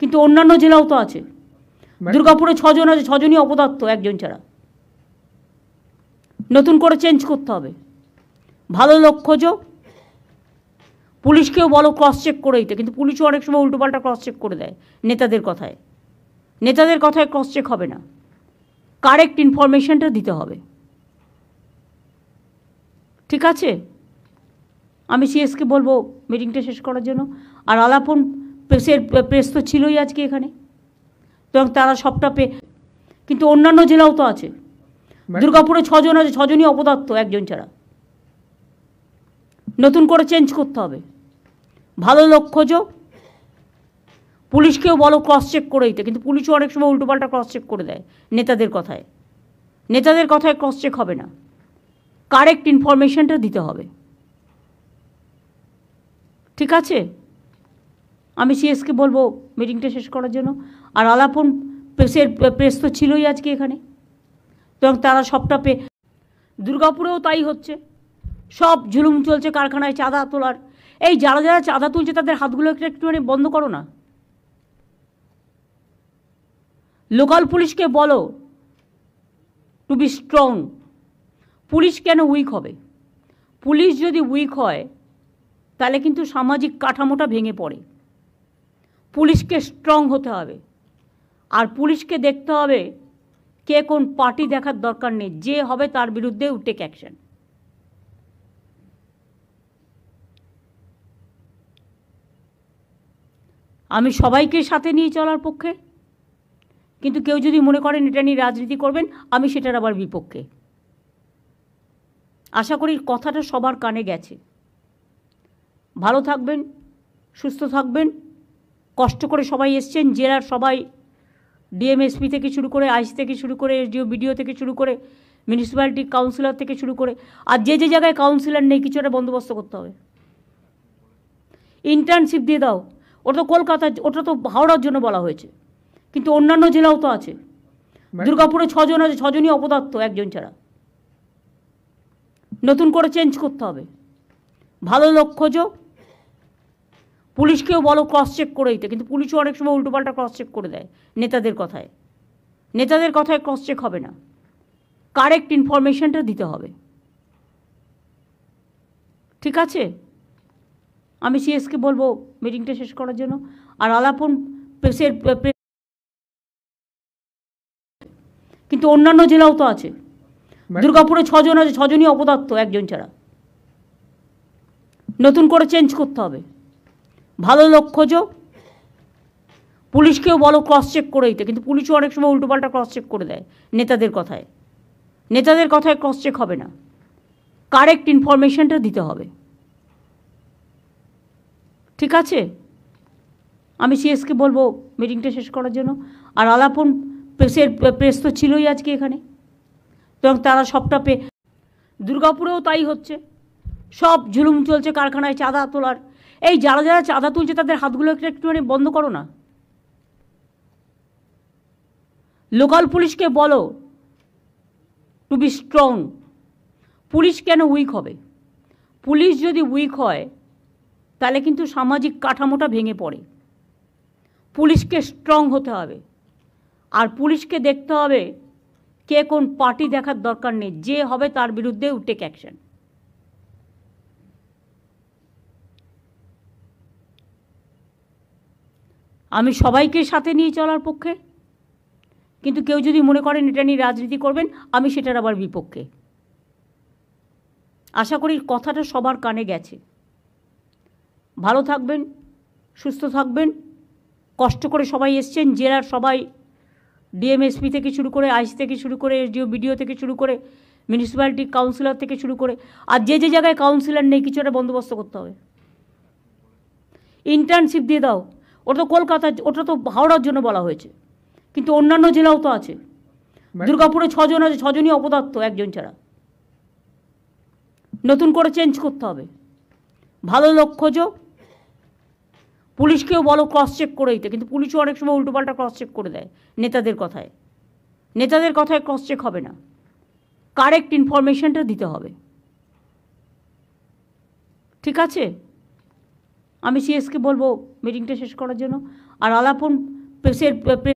কিন্তু অন্যান্য জেলাও তো আছে মানে- দুর্গাপুরে ছজন আছে ছজনই অপদার্থ একজন ছাড়া নতুন করে চেঞ্জ করতে হবে ভালো লক্ষ্য খোঁজো পুলিশকেও বলো ক্রস চেক করে দিতে কিন্তু পুলিশও অনেক সময় উল্টোপাল্টা ক্রস চেক করে দেয় নেতাদের কথায় নেতাদের কথায় ক্রস চেক হবে না কারেক্ট ইনফরমেশনটা দিতে হবে ঠিক আছে আমি সিএসকে বলবো মিটিংটা শেষ করার জন্য আর আলাপন প্রেসের প্রেস তো ছিলই আজকে এখানে এবং তারা সবটা পে কিন্তু অন্যান্য জেলাও তো আছে মানে- দুর্গাপুরে ছজন আছে ছজনই অপদার্থ একজন ছাড়া নতুন করে চেঞ্জ করতে হবে ভালো লক্ষ্য যো পুলিশকেও বলো ক্রস চেক করে দিতে কিন্তু পুলিশও অনেক সময় উল্টোপাল্টা ক্রস চেক করে দেয় নেতাদের কথায় নেতাদের কথায় ক্রস চেক হবে না কারেক্ট ইনফরমেশনটা দিতে হবে ঠিক আছে আমি সিএসকে বলবো মিটিংটা শেষ করার জন্য আর আলাপন প্রেসের প্রেস তো ছিলই আজকে এখানে এবং তারা সবটা পে দুর্গাপুরেও তাই হচ্ছে সব ঝুলুম চলছে কারখানায় চাঁদা তোলার এই যারা যারা চাঁদা তুলছে তাদের হাতগুলো একটু একটুখানি বন্ধ করো না লোকাল পুলিশকে বলো টু বি স্ট্রং পুলিশ কেন উইক হবে পুলিশ যদি উইক হয় তাহলে কিন্তু সামাজিক কাঠামোটা ভেঙে পড়ে পুলিশকে স্ট্রং হতে হবে আর পুলিশকে দেখতে হবে কে কোন পার্টি দেখার দরকার নেই যে হবে তার বিরুদ্ধে উটেক অ্যাকশন আমি সবাইকে সাথে নিয়ে চলার পক্ষে কিন্তু কেউ যদি মনে করেন এটা নিয়ে রাজনীতি করবেন আমি সেটার আবার বিপক্ষে আশা করি কথাটা সবার কানে গেছে ভালো থাকবেন সুস্থ থাকবেন কষ্ট করে সবাই এসছেন জেলার সবাই ডিএমএসপি থেকে শুরু করে আইসি থেকে শুরু করে এসডিও বিডিও থেকে শুরু করে মিউনিসিপ্যালিটি কাউন্সিলর থেকে শুরু করে আর যে যে জায়গায় কাউন্সিলর নেই কিছু একটা বন্দোবস্ত করতে হবে ইন্টার্নশিপ দিয়ে দাও ওটা তো কলকাতা ওটা তো হাওড়ার জন্য বলা হয়েছে কিন্তু অন্যান্য জেলাও তো আছে মানে দুর্গাপুরে ছজন আছে ছজনই অপদার্থ একজন ছাড়া নতুন করে চেঞ্জ করতে হবে ভালো লক্ষ্য যোগ পুলিশকেও বলো ক্রস চেক করে দিতে কিন্তু পুলিশও অনেক সময় উল্টোপাল্টা ক্রস চেক করে দেয় নেতাদের কথায় নেতাদের কথায় ক্রস চেক হবে না কারেক্ট ইনফরমেশনটা দিতে হবে ঠিক আছে আমি সিএসকে বলবো মিটিংটা শেষ করার জন্য আর আলাপন প্রেসের কিন্তু অন্যান্য জেলাও তো আছে মানে- দুর্গাপুরে ছজন আছে ছজনই অপদার্থ একজন ছাড়া নতুন করে চেঞ্জ করতে হবে ভালো লোক খোঁজো পুলিশকেও বলো ক্রস চেক করে দিতে কিন্তু পুলিশও অনেক সময় উল্টোপাল্টা ক্রস চেক করে দেয় নেতাদের কথায় নেতাদের কথায় ক্রস চেক হবে না কারেক্ট ইনফরমেশনটা দিতে হবে ঠিক আছে আমি সিএসকে বলবো মিটিংটা শেষ করার জন্য আর আলাপন প্রেসের প্রেস তো ছিলই আজকে এখানে এবং তারা সবটা পে দুর্গাপুরেও তাই হচ্ছে সব ঝুলুম চলছে কারখানায় চাঁদা তোলার এই যারা যারা চাঁদা তুলছে তাদের হাতগুলো একটু একটুখানি বন্ধ করো না লোকাল পুলিশকে বলো টু বি স্ট্রং পুলিশ কেন উইক হবে পুলিশ যদি উইক হয় তাহলে কিন্তু সামাজিক কাঠামোটা ভেঙে পড়ে পুলিশকে স্ট্রং হতে হবে আর পুলিশকে দেখতে হবে কে কোন পার্টি দেখার দরকার নেই যে হবে তার বিরুদ্ধে উটেক অ্যাকশন আমি সবাইকে সাথে নিয়ে চলার পক্ষে কিন্তু কেউ যদি মনে করেন এটা নিয়ে রাজনীতি করবেন আমি সেটার আবার বিপক্ষে আশা করি কথাটা সবার কানে গেছে ভালো থাকবেন সুস্থ থাকবেন কষ্ট করে সবাই এসছেন জেলার সবাই ডিএমএসপি থেকে শুরু করে আইসি থেকে শুরু করে এসডিও বিডিও থেকে শুরু করে মিউনিসিপ্যালিটি কাউন্সিলর থেকে শুরু করে আর যে যে জায়গায় কাউন্সিলর নেই কিছু একটা বন্দোবস্ত করতে হবে ইন্টার্নশিপ দিয়ে দাও ওটা তো কলকাতা ওটা তো হাওড়ার জন্য বলা হয়েছে কিন্তু অন্যান্য জেলাও তো আছে দুর্গাপুরে ছজন আছে ছজনই অপদার্থ একজন ছাড়া নতুন করে চেঞ্জ করতে হবে ভালো লোক খোঁজো পুলিশকেও বলো ক্রস চেক করে দিতে কিন্তু পুলিশও অনেক সময় উল্টোপাল্টা ক্রস চেক করে দেয় নেতাদের কথায় নেতাদের কথায় ক্রস চেক হবে না কারেক্ট ইনফরমেশনটা দিতে হবে ঠিক আছে আমি সিএসকে বলবো মিটিংটা শেষ করার জন্য আর আলাপন প্রেসের